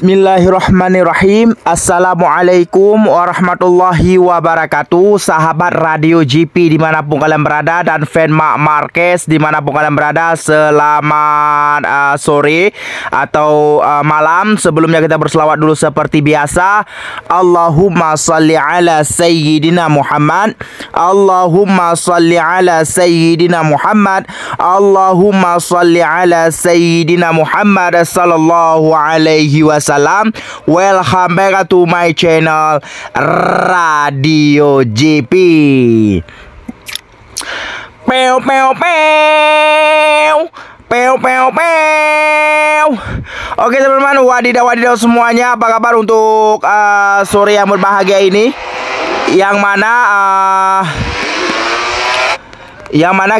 Bismillahirrahmanirrahim Assalamualaikum warahmatullahi wabarakatuh Sahabat Radio GP dimanapun kalian berada Dan fan Mak Marquez dimanapun kalian berada Selamat uh, sore atau uh, malam Sebelumnya kita berselawat dulu seperti biasa Allahumma salli ala Sayyidina Muhammad Allahumma salli ala Sayyidina Muhammad Allahumma salli ala Sayyidina Muhammad Sallallahu alaihi wasallam Salam Welcome back to my channel Radio GP. Peo peo peo Peo peo peo Oke teman-teman wadidaw wadidaw semuanya Apa kabar untuk uh, sore yang berbahagia ini Yang mana uh, yang mana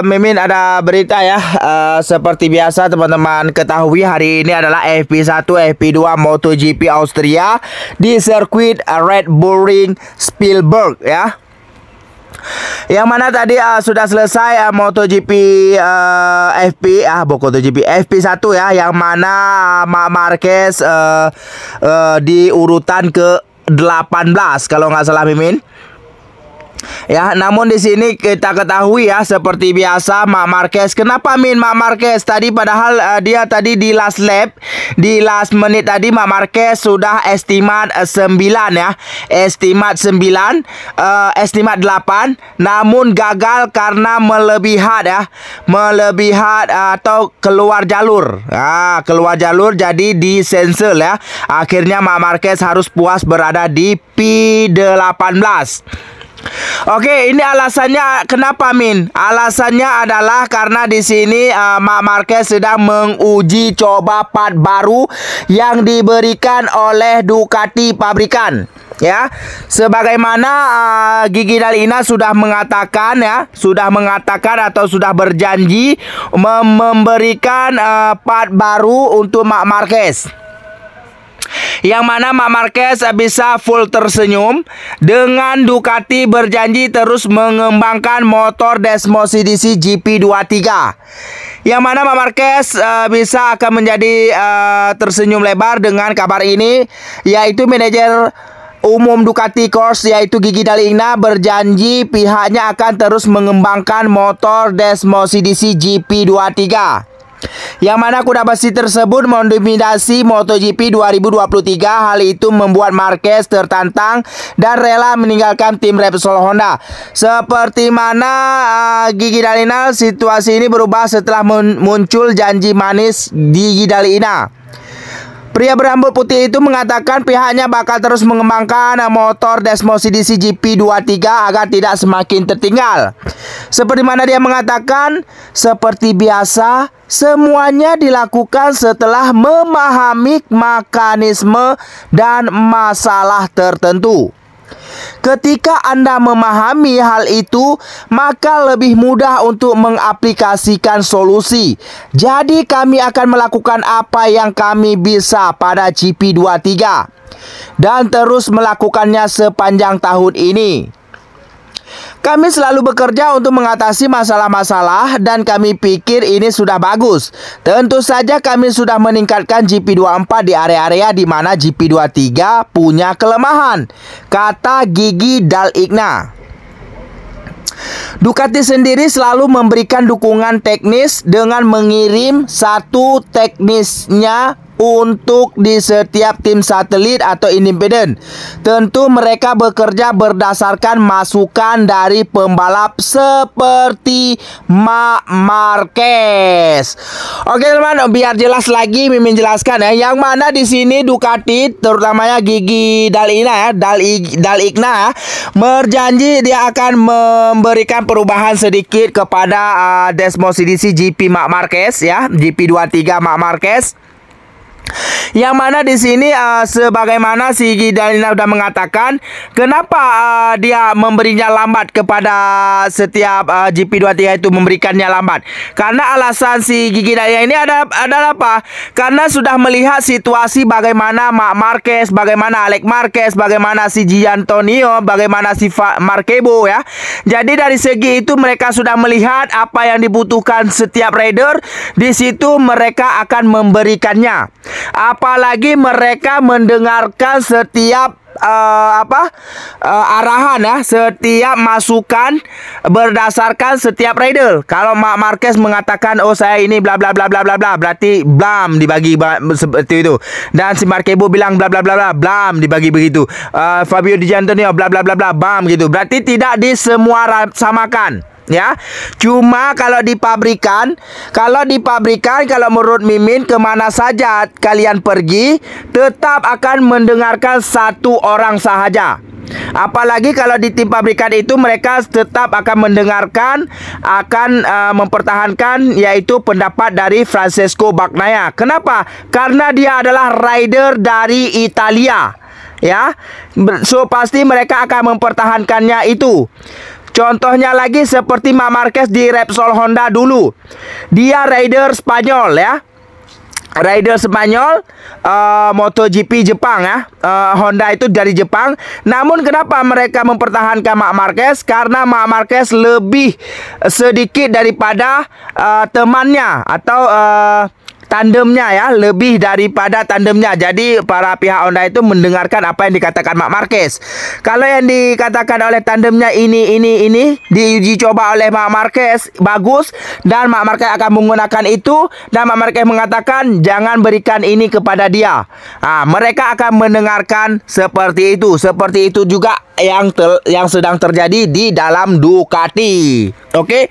Mimin ada berita ya uh, Seperti biasa teman-teman ketahui hari ini adalah FP1, FP2 MotoGP Austria Di sirkuit Red Bull Ring Spielberg ya yang mana tadi uh, sudah selesai uh, MotoGP uh, FP ah bukan MotoGP FP1 ya yang mana uh, Marquez uh, uh, di urutan ke 18 kalau nggak salah Mimin. Ya, namun di sini kita ketahui ya seperti biasa Mak Marquez. Kenapa min Mak Marquez tadi padahal uh, dia tadi di last lap, di last menit tadi Mak Marquez sudah estimat uh, eh, 9 ya. Estimat 9, uh, eh, estimat 8 namun gagal karena melebihat ya. Melebihat uh, atau keluar jalur. Ah, keluar jalur jadi di sensor ya. Akhirnya Mak Marquez harus puas berada di P18. Oke, ini alasannya kenapa Min? Alasannya adalah karena di sini uh, Mak Marquez sedang menguji coba part baru yang diberikan oleh Ducati pabrikan ya. Sebagaimana uh, Gigi Dalina sudah mengatakan ya, sudah mengatakan atau sudah berjanji mem memberikan uh, eh, part baru untuk Mak Marquez yang mana Mak Marquez bisa full tersenyum dengan Ducati berjanji terus mengembangkan motor Desmo CDC GP23 yang mana Mak Marquez uh, bisa akan menjadi uh, tersenyum lebar dengan kabar ini yaitu manajer umum Ducati Course yaitu Gigi Dalina berjanji pihaknya akan terus mengembangkan motor Desmo CDC GP23. Yang mana kuda besi tersebut mendominasi MotoGP 2023 Hal itu membuat Marquez tertantang dan rela meninggalkan tim Repsol Honda Seperti mana uh, Gigi Dalina situasi ini berubah setelah muncul janji manis Gigi Dalina Pria berambut putih itu mengatakan pihaknya bakal terus mengembangkan motor Desmo CDC GP23 agar tidak semakin tertinggal. Seperti mana dia mengatakan, seperti biasa, semuanya dilakukan setelah memahami mekanisme dan masalah tertentu. Ketika Anda memahami hal itu, maka lebih mudah untuk mengaplikasikan solusi. Jadi, kami akan melakukan apa yang kami bisa pada gp 23 dan terus melakukannya sepanjang tahun ini. Kami selalu bekerja untuk mengatasi masalah-masalah dan kami pikir ini sudah bagus. Tentu saja kami sudah meningkatkan GP24 di area-area di mana GP23 punya kelemahan, kata Gigi Dal Igna. Ducati sendiri selalu memberikan dukungan teknis dengan mengirim satu teknisnya untuk di setiap tim satelit atau independen. Tentu mereka bekerja berdasarkan masukan dari pembalap seperti Mak Marquez. Oke teman, biar jelas lagi Mimin jelaskan ya. Yang mana di sini Ducati terutamanya Gigi Dalina ya, Dal Daligna ya, berjanji dia akan memberikan perubahan sedikit kepada uh, ah, Desmosidisi GP Mak Marquez ya, GP 23 Mak Marquez. Yang mana di sini uh, sebagaimana si Gidalina sudah mengatakan kenapa uh, dia memberinya lambat kepada setiap eh, uh, GP23 itu memberikannya lambat. Karena alasan si Gigi ini ada adalah apa? Karena sudah melihat situasi bagaimana Mak Marquez, bagaimana Alex Marquez, bagaimana si Giantonio, bagaimana si Markebo ya. Jadi dari segi itu mereka sudah melihat apa yang dibutuhkan setiap rider, di situ mereka akan memberikannya apalagi mereka mendengarkan setiap uh, apa uh, arahan ya setiap masukan berdasarkan setiap rider kalau Mark Marquez mengatakan oh saya ini bla bla bla bla bla bla berarti blam dibagi seperti itu dan si Markebo bilang bla bla bla bla blam dibagi begitu uh, Fabio Di Giantonio oh, bla bla bla bla bam gitu berarti tidak di semua samakan ya. Cuma kalau di pabrikan, kalau di pabrikan, kalau menurut Mimin kemana saja kalian pergi tetap akan mendengarkan satu orang sahaja. Apalagi kalau di tim pabrikan itu mereka tetap akan mendengarkan akan uh, mempertahankan yaitu pendapat dari Francesco Bagnaia. Kenapa? Karena dia adalah rider dari Italia. Ya. So pasti mereka akan mempertahankannya itu. Contohnya lagi seperti Ma Marquez di Repsol Honda dulu. Dia rider Spanyol ya. Rider Spanyol uh, MotoGP Jepang ya uh, Honda itu dari Jepang Namun kenapa mereka mempertahankan Ma Marquez Karena Ma Marquez lebih sedikit daripada uh, temannya Atau uh, tandemnya ya lebih daripada tandemnya. Jadi para pihak Honda itu mendengarkan apa yang dikatakan Mak Marquez. Kalau yang dikatakan oleh tandemnya ini ini ini diuji coba oleh Mak Marquez bagus dan Mak Marquez akan menggunakan itu dan Mak Marquez mengatakan jangan berikan ini kepada dia. Ah, mereka akan mendengarkan seperti itu. Seperti itu juga yang ter, yang sedang terjadi di dalam Ducati. Oke. Okay?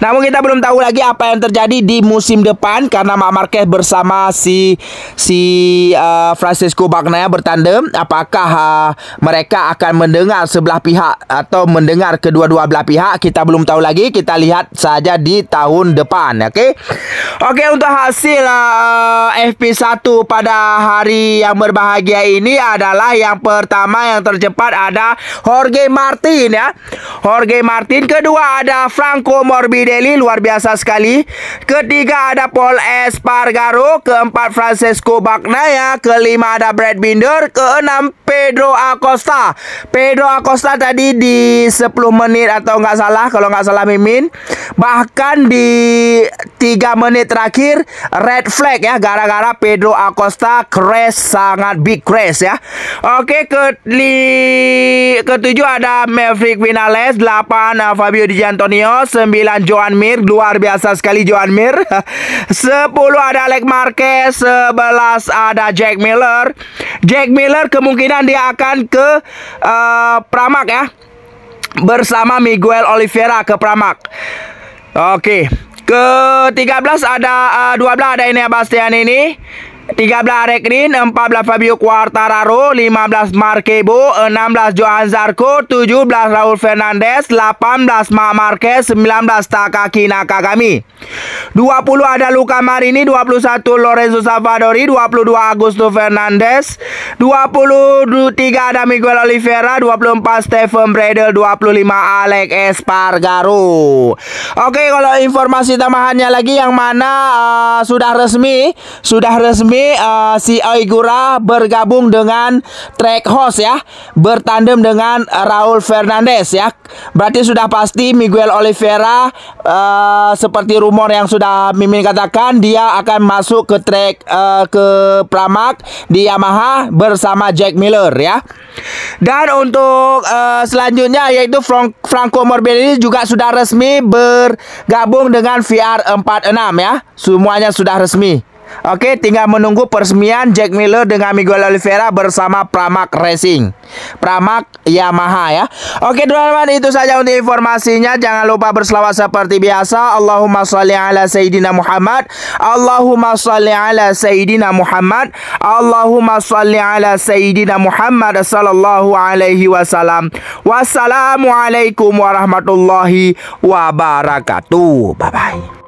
Namun kita belum tahu lagi apa yang terjadi di musim depan karena Mark Marquez bersama si si uh, Francesco Bagnaia bertandem apakah uh, mereka akan mendengar sebelah pihak atau mendengar kedua-dua belah pihak kita belum tahu lagi kita lihat saja di tahun depan oke okay? oke okay, untuk hasil uh, FP1 pada hari yang berbahagia ini adalah yang pertama yang tercepat ada Jorge Martin ya. Jorge Martin. Kedua ada Franco Morbidelli. Luar biasa sekali. Ketiga ada Paul Espargaro. Keempat Francesco Bagnaia. Kelima ada Brad Binder. Keenam Pedro Acosta. Pedro Acosta tadi di 10 menit atau nggak salah kalau nggak salah Mimin bahkan di 3 menit terakhir red flag ya gara-gara Pedro Acosta crash sangat big crash ya. Oke ke ketujuh ada Maverick Vinales, 8 Fabio Di Antonio, 9 Joan Mir, luar biasa sekali Joan Mir. 10 ada Alex Marquez, 11 ada Jack Miller. Jack Miller kemungkinan dia akan ke uh, Pramak ya bersama Miguel Oliveira ke Pramak. Oke, ke 13 ada uh, eh, 12 ada ini ya Bastian ini. 13 Rekrin, 14 Fabio Quartararo, 15 Marquebo, 16 Johan Zarco, 17 Raul Fernandez, 18 Mark Marquez, 19 Takaki Nakagami. 20 ada Luka Marini, 21 Lorenzo Salvadori, 22 Augusto Fernandez, 23 ada Miguel Oliveira, 24 Stephen Bradel, 25 Alex Espargaro. Oke, kalau informasi tambahannya lagi yang mana uh, sudah resmi, sudah resmi ini uh, eh, si Oigura bergabung dengan track host ya, bertandem dengan Raul Fernandez ya. Berarti sudah pasti Miguel Oliveira uh, seperti rumor yang sudah Mimin katakan dia akan masuk ke track uh, ke Pramak di Yamaha bersama Jack Miller ya. Dan untuk uh, selanjutnya yaitu Frank Franco Morbidelli juga sudah resmi bergabung dengan VR 46 ya. Semuanya sudah resmi. Oke, tinggal menunggu peresmian Jack Miller dengan Miguel Oliveira bersama Pramac Racing. Pramac Yamaha ya. Oke, teman-teman, itu saja untuk informasinya. Jangan lupa berselawat seperti biasa. Allahumma shalli ala sayidina Muhammad. Allahumma shalli ala sayidina Muhammad. Allahumma shalli ala sayidina Muhammad sallallahu alaihi wasallam. Wassalamualaikum warahmatullahi wabarakatuh. Bye bye.